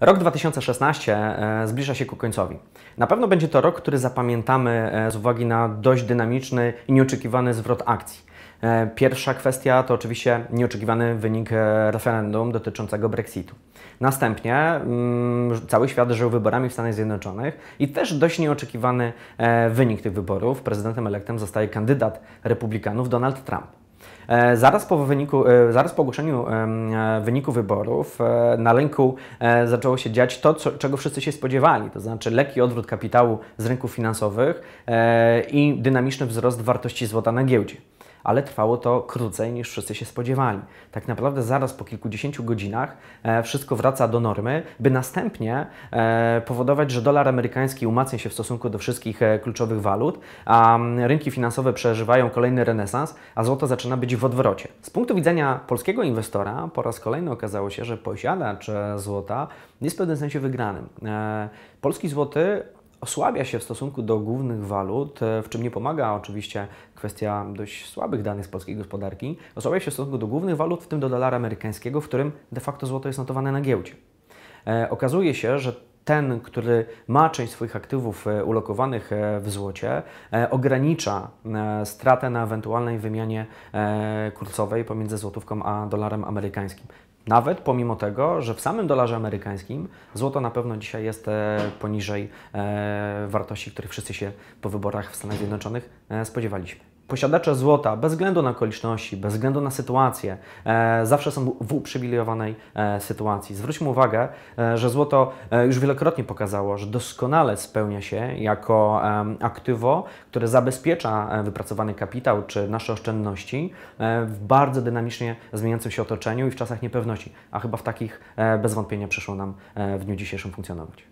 Rok 2016 e, zbliża się ku końcowi. Na pewno będzie to rok, który zapamiętamy e, z uwagi na dość dynamiczny i nieoczekiwany zwrot akcji. E, pierwsza kwestia to oczywiście nieoczekiwany wynik referendum dotyczącego Brexitu. Następnie mm, cały świat żył wyborami w Stanach Zjednoczonych i też dość nieoczekiwany wynik tych wyborów. Prezydentem elektem zostaje kandydat republikanów Donald Trump. E, zaraz po, wyniku, e, zaraz po ogłoszeniu e, wyniku wyborów na rynku zaczęło się dziać to, co, czego wszyscy się spodziewali, to znaczy lekki odwrót kapitału z rynków finansowych i dynamiczny wzrost wartości złota na giełdzie ale trwało to krócej niż wszyscy się spodziewali. Tak naprawdę zaraz po kilkudziesięciu godzinach e, wszystko wraca do normy, by następnie e, powodować, że dolar amerykański umacnia się w stosunku do wszystkich e, kluczowych walut, a rynki finansowe przeżywają kolejny renesans, a złoto zaczyna być w odwrocie. Z punktu widzenia polskiego inwestora po raz kolejny okazało się, że posiadacz złota jest w pewnym sensie wygranym. Polski złoty osłabia się w stosunku do głównych walut, e, w czym nie pomaga oczywiście kwestia dość słabych danych z polskiej gospodarki, osłabia się w stosunku do głównych walut, w tym do dolara amerykańskiego, w którym de facto złoto jest notowane na giełdzie. E, okazuje się, że ten, który ma część swoich aktywów e, ulokowanych e, w złocie, e, ogranicza stratę na ewentualnej wymianie kursowej pomiędzy złotówką a dolarem amerykańskim. Nawet pomimo tego, że w samym dolarze amerykańskim złoto na pewno dzisiaj jest poniżej wartości, których wszyscy się po wyborach w Stanach Zjednoczonych spodziewaliśmy posiadacze złota, bez względu na okoliczności, bez względu na sytuację, e, zawsze są w uprzywilejowanej e, sytuacji. Zwróćmy uwagę, e, że złoto e, już wielokrotnie pokazało, że doskonale spełnia się jako aktywo, które zabezpiecza e, wypracowany kapitał czy nasze oszczędności e, w bardzo dynamicznie zmieniającym się otoczeniu i w czasach niepewności, a chyba w takich bez wątpienia przyszło nam w dniu dzisiejszym funkcjonować.